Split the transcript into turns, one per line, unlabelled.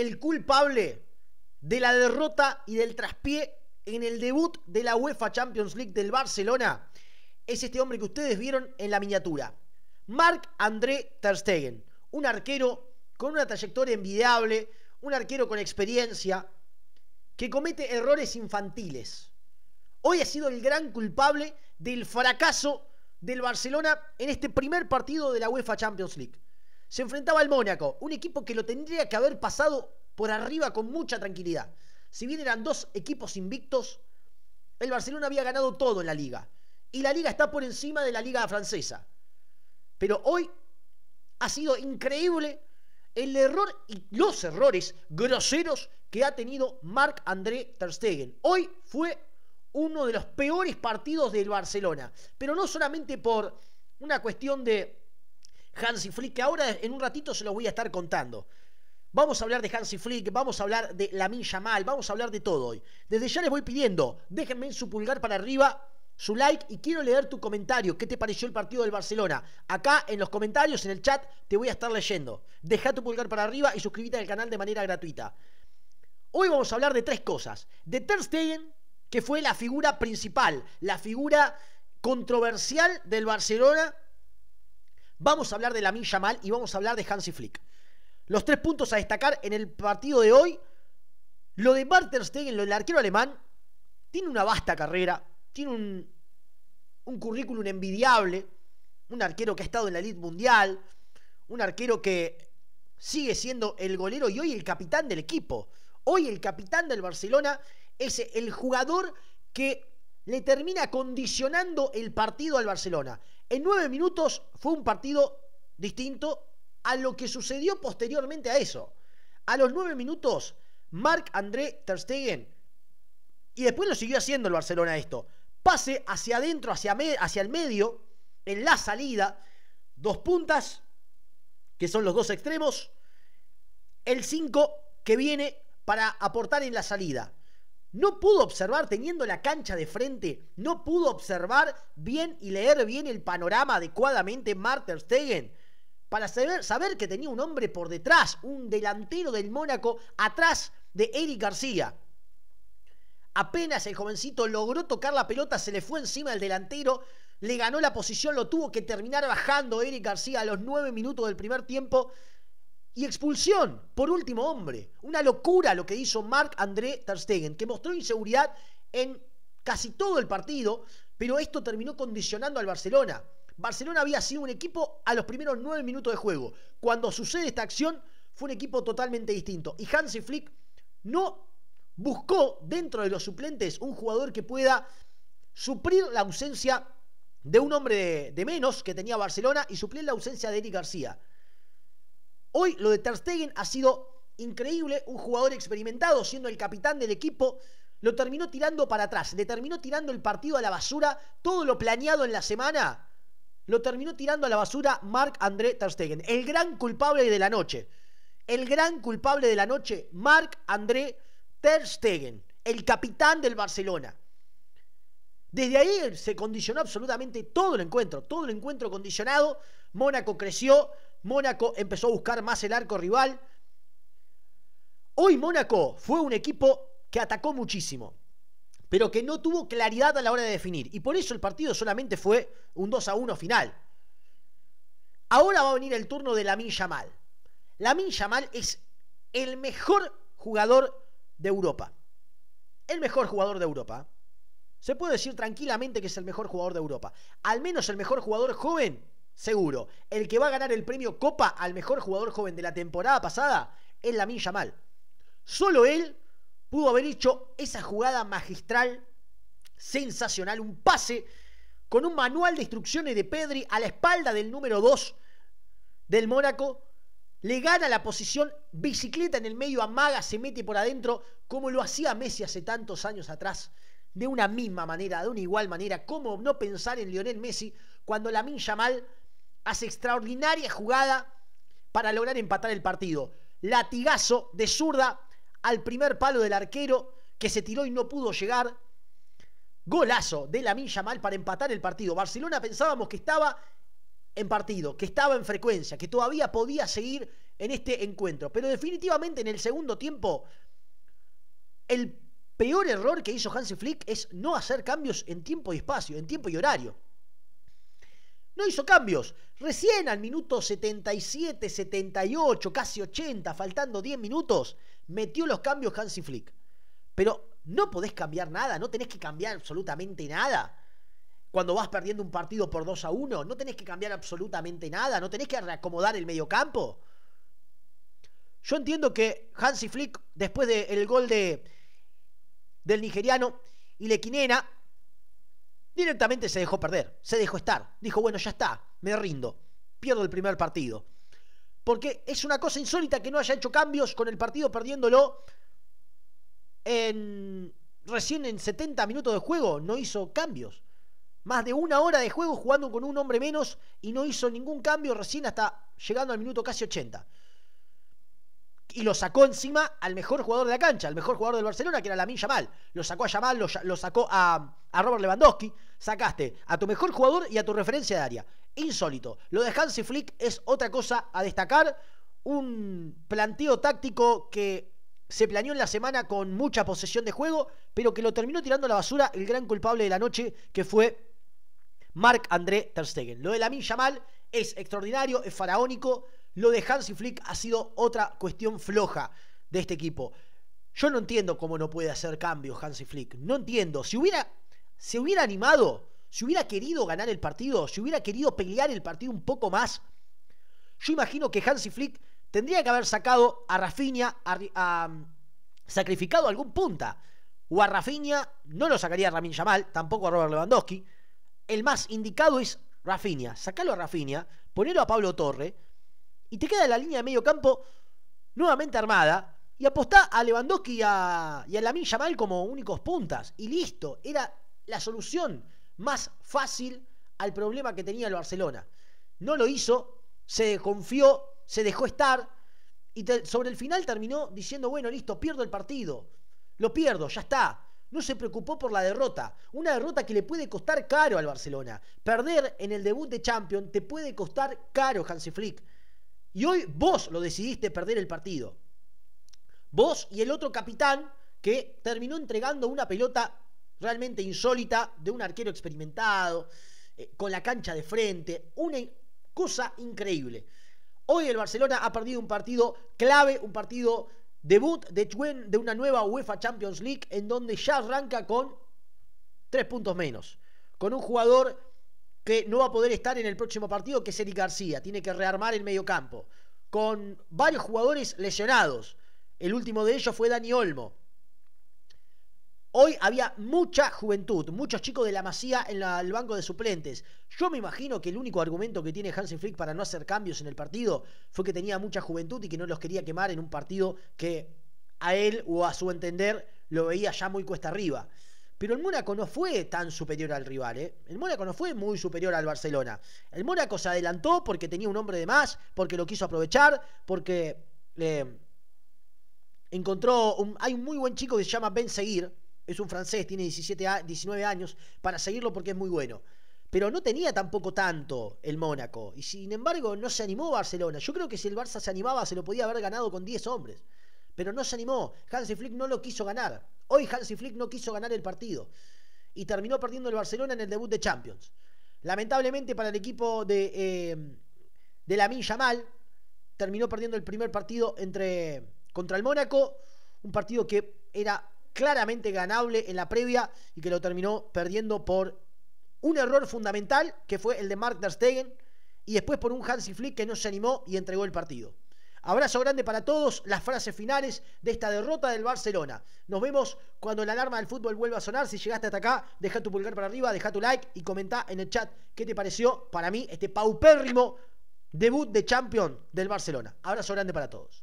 el culpable de la derrota y del traspié en el debut de la UEFA Champions League del Barcelona es este hombre que ustedes vieron en la miniatura. Marc André Ter Stegen, un arquero con una trayectoria envidiable, un arquero con experiencia que comete errores infantiles. Hoy ha sido el gran culpable del fracaso del Barcelona en este primer partido de la UEFA Champions League se enfrentaba al Mónaco, un equipo que lo tendría que haber pasado por arriba con mucha tranquilidad. Si bien eran dos equipos invictos, el Barcelona había ganado todo en la liga. Y la liga está por encima de la liga francesa. Pero hoy ha sido increíble el error y los errores groseros que ha tenido Marc-André Ter Hoy fue uno de los peores partidos del Barcelona, pero no solamente por una cuestión de Hansi Flick, que ahora en un ratito se los voy a estar contando. Vamos a hablar de Hansi Flick, vamos a hablar de la Lamin mal vamos a hablar de todo hoy. Desde ya les voy pidiendo, déjenme su pulgar para arriba, su like y quiero leer tu comentario. ¿Qué te pareció el partido del Barcelona? Acá en los comentarios, en el chat, te voy a estar leyendo. Deja tu pulgar para arriba y suscríbete al canal de manera gratuita. Hoy vamos a hablar de tres cosas. De Ter Stegen, que fue la figura principal, la figura controversial del Barcelona Vamos a hablar de milla mal y vamos a hablar de Hansi Flick. Los tres puntos a destacar en el partido de hoy. Lo de Barter Stegen, lo arquero alemán, tiene una vasta carrera, tiene un, un currículum envidiable, un arquero que ha estado en la elite mundial, un arquero que sigue siendo el golero y hoy el capitán del equipo. Hoy el capitán del Barcelona es el jugador que le termina condicionando el partido al Barcelona. En nueve minutos fue un partido distinto a lo que sucedió posteriormente a eso. A los nueve minutos, Marc André Ter Stegen, y después lo siguió haciendo el Barcelona esto, pase hacia adentro, hacia, hacia el medio, en la salida, dos puntas, que son los dos extremos, el 5 que viene para aportar en la salida. No pudo observar, teniendo la cancha de frente, no pudo observar bien y leer bien el panorama adecuadamente Marter Stegen para saber, saber que tenía un hombre por detrás, un delantero del Mónaco atrás de Eric García. Apenas el jovencito logró tocar la pelota, se le fue encima del delantero, le ganó la posición, lo tuvo que terminar bajando Eric García a los nueve minutos del primer tiempo y expulsión, por último hombre. Una locura lo que hizo Marc André Ter que mostró inseguridad en casi todo el partido, pero esto terminó condicionando al Barcelona. Barcelona había sido un equipo a los primeros nueve minutos de juego. Cuando sucede esta acción, fue un equipo totalmente distinto. Y Hansi Flick no buscó dentro de los suplentes un jugador que pueda suplir la ausencia de un hombre de, de menos que tenía Barcelona y suplir la ausencia de Eric García. Hoy lo de Ter Stegen ha sido increíble, un jugador experimentado siendo el capitán del equipo lo terminó tirando para atrás, le terminó tirando el partido a la basura, todo lo planeado en la semana. Lo terminó tirando a la basura Marc André Ter Stegen, el gran culpable de la noche. El gran culpable de la noche, Marc André Ter Stegen, el capitán del Barcelona. Desde ahí se condicionó absolutamente todo el encuentro, todo el encuentro condicionado. Mónaco creció, Mónaco empezó a buscar más el arco rival. Hoy Mónaco fue un equipo que atacó muchísimo, pero que no tuvo claridad a la hora de definir. Y por eso el partido solamente fue un 2 a 1 final. Ahora va a venir el turno de Lamin Yamal. Lamin Yamal es el mejor jugador de Europa. El mejor jugador de Europa. Se puede decir tranquilamente que es el mejor jugador de Europa. Al menos el mejor jugador joven seguro. El que va a ganar el premio Copa al mejor jugador joven de la temporada pasada es Lamin Yamal. Solo él pudo haber hecho esa jugada magistral, sensacional, un pase con un manual de instrucciones de Pedri a la espalda del número 2 del Mónaco. Le gana la posición, bicicleta en el medio, amaga, se mete por adentro, como lo hacía Messi hace tantos años atrás de una misma manera, de una igual manera, cómo no pensar en Lionel Messi cuando Lamin Yamal hace extraordinaria jugada para lograr empatar el partido. Latigazo de zurda al primer palo del arquero que se tiró y no pudo llegar. Golazo de la milla mal para empatar el partido. Barcelona pensábamos que estaba en partido, que estaba en frecuencia, que todavía podía seguir en este encuentro. Pero definitivamente en el segundo tiempo, el peor error que hizo Hansi Flick es no hacer cambios en tiempo y espacio, en tiempo y horario. No hizo cambios. Recién al minuto 77, 78, casi 80, faltando 10 minutos, metió los cambios Hansi Flick. Pero no podés cambiar nada, no tenés que cambiar absolutamente nada. Cuando vas perdiendo un partido por 2 a 1, no tenés que cambiar absolutamente nada, no tenés que reacomodar el medio campo. Yo entiendo que Hansi Flick, después del gol de, del nigeriano y quinena. Directamente se dejó perder, se dejó estar. Dijo, bueno, ya está, me rindo, pierdo el primer partido. Porque es una cosa insólita que no haya hecho cambios con el partido perdiéndolo en recién en 70 minutos de juego, no hizo cambios. Más de una hora de juego jugando con un hombre menos y no hizo ningún cambio recién hasta llegando al minuto casi 80. Y lo sacó encima al mejor jugador de la cancha, al mejor jugador del Barcelona, que era Lamín Yamal. Lo sacó a Yamal, lo sacó a, a Robert Lewandowski, sacaste a tu mejor jugador y a tu referencia de área. Insólito. Lo de Hansi Flick es otra cosa a destacar. Un planteo táctico que se planeó en la semana con mucha posesión de juego, pero que lo terminó tirando a la basura el gran culpable de la noche, que fue Marc André Ter Lo de Lamin Yamal es extraordinario, es faraónico. Lo de Hansi Flick ha sido otra cuestión floja de este equipo. Yo no entiendo cómo no puede hacer cambios Hansi Flick. No entiendo. Si hubiera se hubiera animado, si hubiera querido ganar el partido, si hubiera querido pelear el partido un poco más, yo imagino que Hansi Flick tendría que haber sacado a Rafinha, mm, sacrificado algún punta. O a Rafinha, no lo sacaría a Ramin Yamal, tampoco a Robert Lewandowski. El más indicado es Rafinha. Sacalo a Rafinha, ponelo a Pablo Torre y te queda la línea de medio campo nuevamente armada y apostá a Lewandowski y a, y a Yamal como únicos puntas. Y listo, era la solución más fácil al problema que tenía el Barcelona. No lo hizo, se confió, se dejó estar y sobre el final terminó diciendo, bueno, listo, pierdo el partido, lo pierdo, ya está. No se preocupó por la derrota, una derrota que le puede costar caro al Barcelona. Perder en el debut de Champions te puede costar caro, Hansi Flick. Y hoy vos lo decidiste perder el partido. Vos y el otro capitán que terminó entregando una pelota realmente insólita de un arquero experimentado, eh, con la cancha de frente, una cosa increíble. Hoy el Barcelona ha perdido un partido clave, un partido debut de de una nueva UEFA Champions League en donde ya arranca con tres puntos menos, con un jugador que no va a poder estar en el próximo partido, que es Eric García, tiene que rearmar el campo. con varios jugadores lesionados. El último de ellos fue Dani Olmo, Hoy había mucha juventud, muchos chicos de la Masía en el banco de suplentes. Yo me imagino que el único argumento que tiene Hansen Flick para no hacer cambios en el partido fue que tenía mucha juventud y que no los quería quemar en un partido que a él o a su entender lo veía ya muy cuesta arriba. Pero el Mónaco no fue tan superior al rival, ¿eh? El Mónaco no fue muy superior al Barcelona. El Mónaco se adelantó porque tenía un hombre de más, porque lo quiso aprovechar, porque eh, encontró. Un, hay un muy buen chico que se llama Ben Seguir, es un francés, tiene 17 a, 19 años, para seguirlo porque es muy bueno. Pero no tenía tampoco tanto el Mónaco. Y sin embargo, no se animó Barcelona. Yo creo que si el Barça se animaba, se lo podía haber ganado con 10 hombres. Pero no se animó. Hansi Flick no lo quiso ganar. Hoy Hansi Flick no quiso ganar el partido. Y terminó perdiendo el Barcelona en el debut de Champions. Lamentablemente para el equipo de, eh, de Lamin Yamal, terminó perdiendo el primer partido entre, contra el Mónaco. Un partido que era claramente ganable en la previa y que lo terminó perdiendo por un error fundamental que fue el de Mark Ter Stegen y después por un Hansi Flick que no se animó y entregó el partido. Abrazo grande para todos, las frases finales de esta derrota del Barcelona. Nos vemos cuando la alarma del fútbol vuelva a sonar. Si llegaste hasta acá, deja tu pulgar para arriba, deja tu like y comenta en el chat qué te pareció para mí este paupérrimo debut de campeón del Barcelona. Abrazo grande para todos.